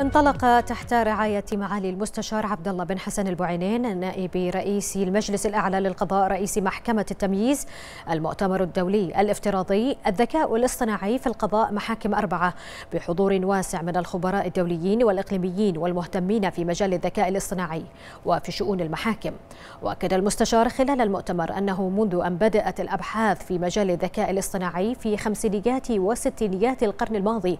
انطلق تحت رعاية معالي المستشار عبد الله بن حسن البعينين نائب رئيس المجلس الأعلى للقضاء رئيس محكمة التمييز المؤتمر الدولي الافتراضي الذكاء الاصطناعي في القضاء محاكم أربعة بحضور واسع من الخبراء الدوليين والإقليميين والمهتمين في مجال الذكاء الاصطناعي وفي شؤون المحاكم وأكد المستشار خلال المؤتمر أنه منذ أن بدأت الأبحاث في مجال الذكاء الاصطناعي في خمسينيات وستينيات القرن الماضي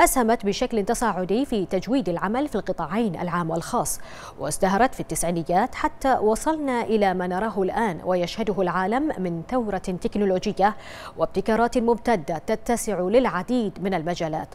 أسهمت بشكل تصاعدي في تجويد العمل في القطاعين العام والخاص وازدهرت في التسعينيات حتى وصلنا إلى ما نراه الآن ويشهده العالم من ثورة تكنولوجية وابتكارات ممتدة تتسع للعديد من المجالات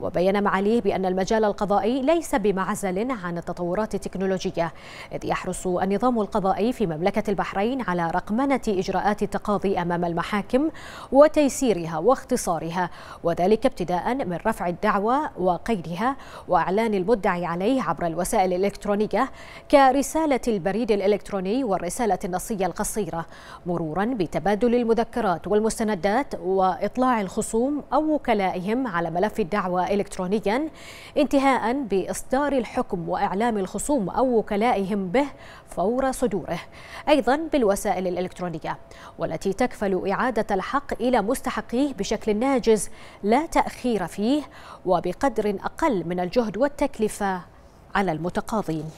وبين معاليه بأن المجال القضائي ليس بمعزل عن التطورات التكنولوجية إذ يحرص النظام القضائي في مملكة البحرين على رقمنة إجراءات التقاضي أمام المحاكم وتيسيرها واختصارها وذلك ابتداء من رفع الدعوة وقيدها وإعلان المدعي عليه عبر الوسائل الإلكترونية كرسالة البريد الإلكتروني والرسالة النصية القصيرة مرورا بتبادل المذكرات والمستندات وإطلاع الخصوم أو وكلائهم على ملف الدعوة إلكترونيا انتهاء بإصدار الحكم وإعلام الخصوم أو وكلائهم به فور صدوره أيضا بالوسائل الإلكترونية والتي تكفل إعادة الحق إلى مستحقيه بشكل ناجز لا تأخير فيه وبقدر أقل من الجهد والتكلفة على المتقاضين